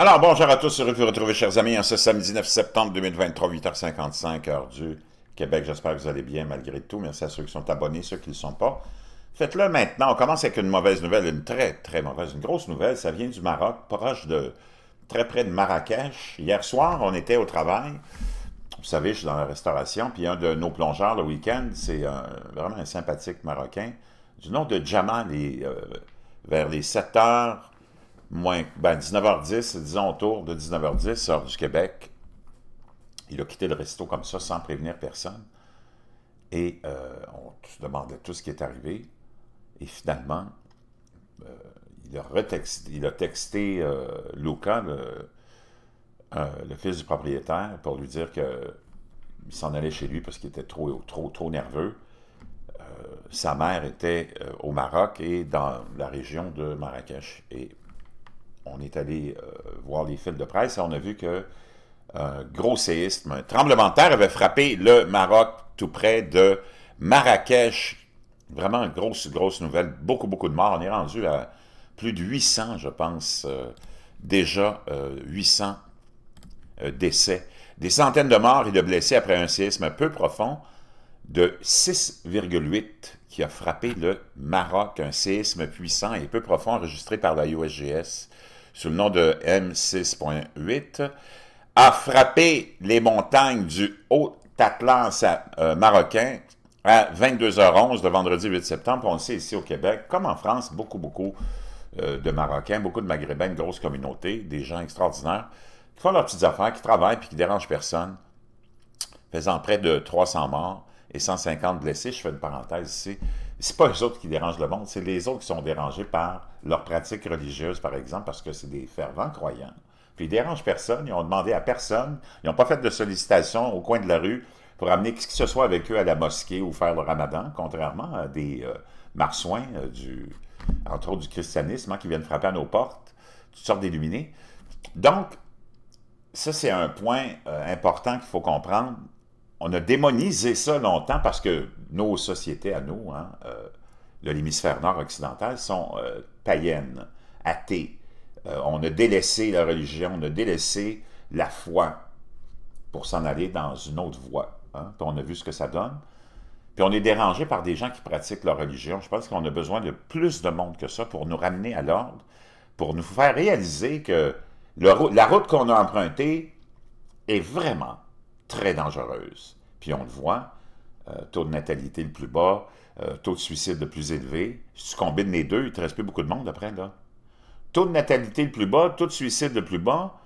Alors, bonjour à tous, heureux de vous retrouver, chers amis, en ce samedi 9 septembre 2023, 8h55, heure du Québec. J'espère que vous allez bien malgré tout. Merci à ceux qui sont abonnés, ceux qui ne le sont pas. Faites-le maintenant. On commence avec une mauvaise nouvelle, une très, très mauvaise, une grosse nouvelle. Ça vient du Maroc, proche de, très près de Marrakech. Hier soir, on était au travail. Vous savez, je suis dans la restauration, puis un de nos plongeurs le week-end, c'est vraiment un sympathique Marocain, du nom de Jamal, euh, vers les 7 heures, moins, 19h10, ben, disons autour de 19h10, sort du Québec. Il a quitté le resto comme ça, sans prévenir personne. Et euh, on se demandait tout ce qui est arrivé. Et finalement, euh, il, a il a texté euh, Luca, euh, le, fils du propriétaire, pour lui dire qu'il s'en allait chez lui parce qu'il était trop, trop, trop nerveux. sa mère était au Maroc et dans la région de Marrakech. Et on est allé euh, voir les fils de presse et on a vu que euh, gros séisme, un tremblement de terre avait frappé le Maroc tout près de Marrakech. Vraiment une grosse, grosse nouvelle. Beaucoup, beaucoup de morts. On est rendu à plus de 800, je pense, euh, déjà 800 décès. Des centaines de morts et de blessés après un séisme peu profond de 6,8 qui a frappé le Maroc, un séisme puissant et peu profond enregistré par la USGS sous le nom de M6.8, a frappé les montagnes du Haut-Atlas euh, marocain à 22h11 de vendredi 8 septembre. On le sait ici au Québec, comme en France, beaucoup, beaucoup euh, de Marocains, beaucoup de Maghrébins, une grosse communauté, des gens extraordinaires qui font leurs petites affaires, qui travaillent et qui dérangent personne, faisant près de 300 morts et 150 blessés, je fais une parenthèse ici, c'est pas eux autres qui dérangent le monde, c'est les autres qui sont dérangés par leur pratique religieuse par exemple, parce que c'est des fervents croyants. Puis ils dérangent personne, ils ont demandé à personne, ils n'ont pas fait de sollicitation au coin de la rue pour amener qui que ce soit avec eux à la mosquée ou faire le ramadan, contrairement à des euh, marsouins, euh, du, entre autres du christianisme, hein, qui viennent frapper à nos portes, toutes sortes d'illuminés. Donc, ça, c'est un point euh, important qu'il faut comprendre on a démonisé ça longtemps parce que nos sociétés à nous, hein, euh, de l'hémisphère nord occidental, sont euh, païennes, athées. Euh, on a délaissé la religion, on a délaissé la foi pour s'en aller dans une autre voie. Hein. on a vu ce que ça donne. Puis on est dérangé par des gens qui pratiquent leur religion. Je pense qu'on a besoin de plus de monde que ça pour nous ramener à l'ordre, pour nous faire réaliser que la route qu'on a empruntée est vraiment très dangereuse. Puis on le voit, euh, taux de natalité le plus bas, euh, taux de suicide le plus élevé. Si tu combines les deux, il ne te reste plus beaucoup de monde après, là. Taux de natalité le plus bas, taux de suicide le plus bas.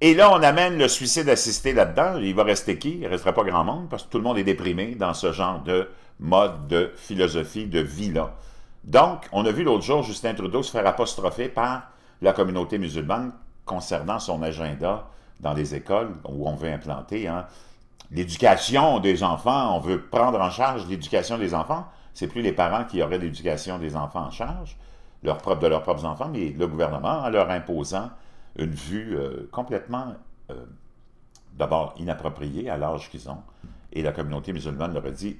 Et là, on amène le suicide assisté là-dedans. Il va rester qui? Il ne restera pas grand monde parce que tout le monde est déprimé dans ce genre de mode de philosophie de vie-là. Donc, on a vu l'autre jour Justin Trudeau se faire apostropher par la communauté musulmane concernant son agenda dans les écoles où on veut implanter. Hein. L'éducation des enfants, on veut prendre en charge l'éducation des enfants. Ce n'est plus les parents qui auraient l'éducation des enfants en charge, leur propre, de leurs propres enfants, mais le gouvernement en leur imposant une vue euh, complètement, euh, d'abord inappropriée à l'âge qu'ils ont. Et la communauté musulmane leur a dit,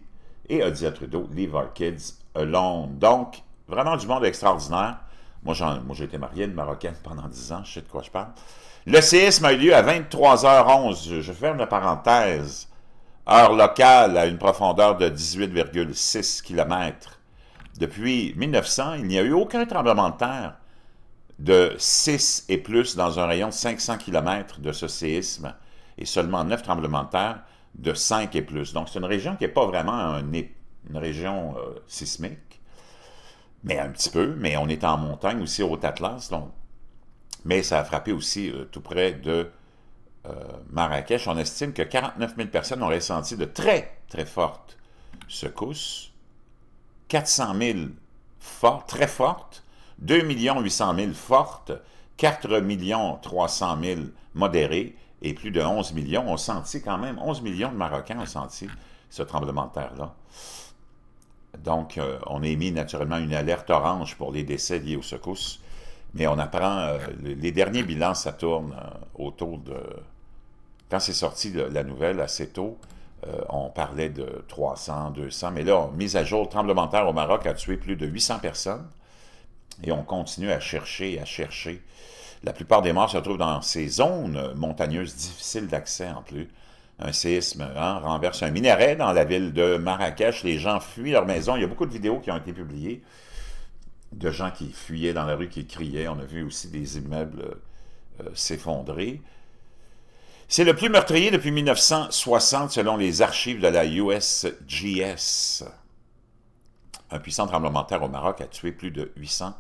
et a dit à Trudeau, leave our kids alone. Donc, vraiment du monde extraordinaire. Moi, j'ai été marié, de Marocaine, pendant 10 ans, je sais de quoi je parle. Le séisme a eu lieu à 23h11, je ferme la parenthèse, heure locale à une profondeur de 18,6 km. Depuis 1900, il n'y a eu aucun tremblement de terre de 6 et plus dans un rayon de 500 km de ce séisme et seulement 9 tremblements de terre de 5 et plus. Donc, c'est une région qui n'est pas vraiment une région euh, sismique mais un petit peu, mais on est en montagne aussi, au Atlas, Mais ça a frappé aussi euh, tout près de euh, Marrakech. On estime que 49 000 personnes ont ressenti de très, très fortes secousses. 400 000 fortes, très fortes. 2 800 000 fortes. 4 300 000 modérées. Et plus de 11 millions ont senti quand même, 11 millions de Marocains ont senti ce tremblement de terre-là. Donc, euh, on a émis naturellement une alerte orange pour les décès liés aux secousses. Mais on apprend, euh, les derniers bilans, ça tourne euh, autour de... Quand c'est sorti la nouvelle, assez tôt, on parlait de 300, 200. Mais là, mise à jour, tremblement de terre au Maroc a tué plus de 800 personnes. Et on continue à chercher, à chercher. La plupart des morts se trouvent dans ces zones montagneuses difficiles d'accès en plus un séisme hein, renverse un minaret dans la ville de Marrakech. Les gens fuient leur maison. Il y a beaucoup de vidéos qui ont été publiées de gens qui fuyaient dans la rue, qui criaient. On a vu aussi des immeubles euh, s'effondrer. C'est le plus meurtrier depuis 1960, selon les archives de la USGS. Un puissant tremblement de terre au Maroc a tué plus de 800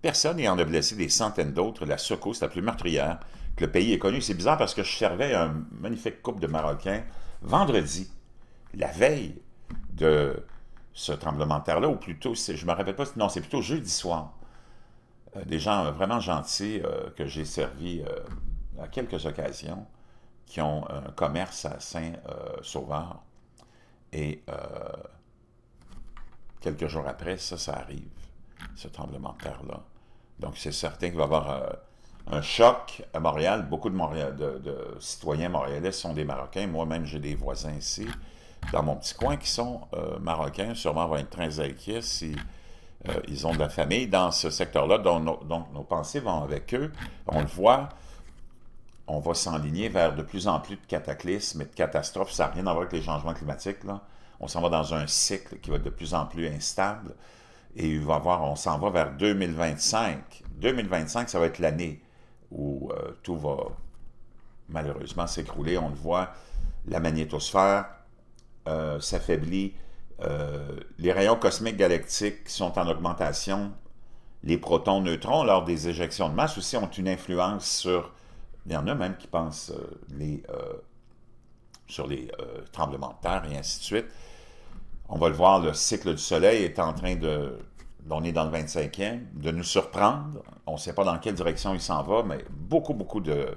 personnes et en a blessé des centaines d'autres. La secousse la plus meurtrière le pays est connu. C'est bizarre parce que je servais un magnifique couple de Marocains vendredi, la veille de ce tremblement de terre-là, ou plutôt, je me rappelle pas, non, c'est plutôt jeudi soir. Euh, des gens vraiment gentils euh, que j'ai servi euh, à quelques occasions, qui ont un commerce à Saint-Sauveur. Et quelques jours après, ça, ça arrive, ce tremblement de terre-là. Donc, c'est certain qu'il va y avoir un choc à Montréal. Beaucoup de, citoyens montréalais sont des Marocains. Moi-même, j'ai des voisins ici, dans mon petit coin, qui sont euh, Marocains. Sûrement vont être très inquiets si euh, ils ont de la famille dans ce secteur-là. Donc, nos pensées vont avec eux. On le voit. On va s'enligner vers de plus en plus de cataclysmes et de catastrophes. Ça n'a rien à voir avec les changements climatiques. Là. On s'en va dans un cycle qui va être de plus en plus instable. Et il va avoir, on s'en va vers 2025. 2025, ça va être l'année où euh, tout va malheureusement s'écrouler. On le voit, la magnétosphère euh, s'affaiblit. Euh, les rayons cosmiques galactiques sont en augmentation. Les protons, neutrons, lors des éjections de masse aussi, ont une influence sur... Il y en a même qui pensent les, sur les tremblements de terre et ainsi de suite. On va le voir, le cycle du Soleil est en train de on est dans le 25e, de nous surprendre. On ne sait pas dans quelle direction il s'en va, mais beaucoup, beaucoup de,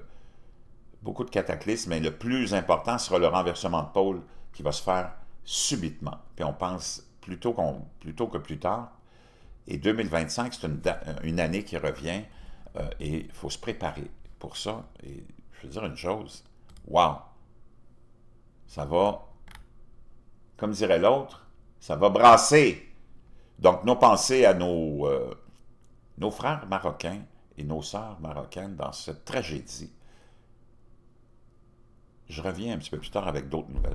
beaucoup de cataclysmes. Mais le plus important sera le renversement de pôle qui va se faire subitement. Puis on pense plutôt, tôt plutôt que plus tard. Et 2025, c'est une, année qui revient euh, et il faut se préparer pour ça. Et je veux dire une chose, waouh ça va, comme dirait l'autre, ça va brasser. Donc, nos pensées à nos, euh, nos frères marocains et nos sœurs marocaines dans cette tragédie. Je reviens un petit peu plus tard avec d'autres nouvelles.